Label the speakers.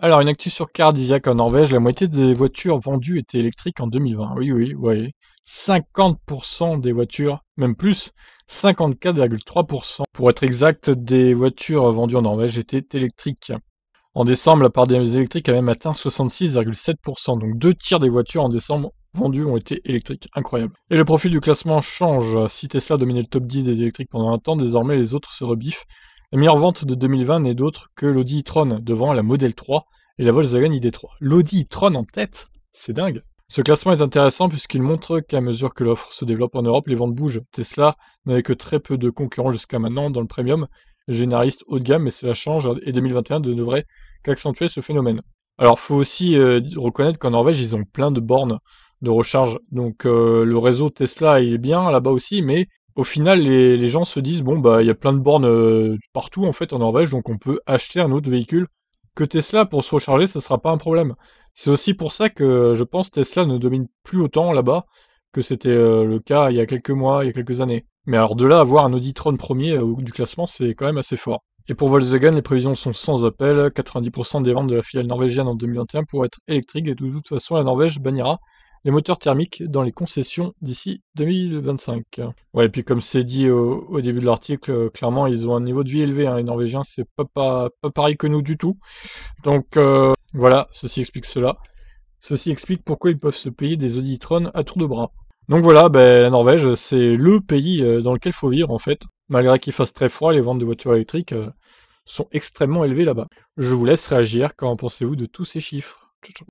Speaker 1: Alors, une actu sur Cardiac en Norvège, la moitié des voitures vendues étaient électriques en 2020. Oui, oui, oui. 50% des voitures, même plus, 54,3% pour être exact, des voitures vendues en Norvège étaient électriques. En décembre, la part des électriques a même atteint 66,7%, donc deux tiers des voitures en décembre vendues ont été électriques. Incroyable. Et le profil du classement change. Si Tesla dominait le top 10 des électriques pendant un temps, désormais les autres se rebiffent la meilleure vente de 2020 n'est d'autre que l'Audi e-tron devant la Model 3 et la Volkswagen ID3. L'Audi e-tron en tête, c'est dingue. Ce classement est intéressant puisqu'il montre qu'à mesure que l'offre se développe en Europe, les ventes bougent. Tesla n'avait que très peu de concurrents jusqu'à maintenant dans le premium, généraliste haut de gamme, mais cela change et 2021 ne devrait qu'accentuer ce phénomène. Alors faut aussi euh, reconnaître qu'en Norvège, ils ont plein de bornes de recharge. Donc euh, le réseau Tesla il est bien là-bas aussi, mais au final, les, gens se disent bon bah il y a plein de bornes euh, partout en fait en Norvège, donc on peut acheter un autre véhicule que Tesla pour se recharger, ça sera pas un problème. C'est aussi pour ça que je pense Tesla ne domine plus autant là-bas que c'était euh, le cas il y a quelques mois, il y a quelques années. Mais alors de là avoir un Audi Tron premier au euh, du classement, c'est quand même assez fort. Et pour Volkswagen, les prévisions sont sans appel. 90% des ventes de la filiale norvégienne en 2021 pourraient être électriques et de toute façon la Norvège bannira les moteurs thermiques dans les concessions d'ici 2025. Ouais, et puis comme c'est dit au, début de l'article, euh, clairement, ils ont un niveau de vie élevé. Hein. Les Norvégiens, c'est pas, pas, pareil que nous du tout. Donc euh, voilà, ceci explique cela. Ceci explique pourquoi ils peuvent se payer des auditrones à tour de bras. Donc voilà, ben, la Norvège, c'est le pays euh, dans lequel faut vivre en fait. Malgré qu'il fasse très froid, les ventes de voitures électriques sont extrêmement élevées là-bas. Je vous laisse réagir. Qu'en pensez-vous de tous ces chiffres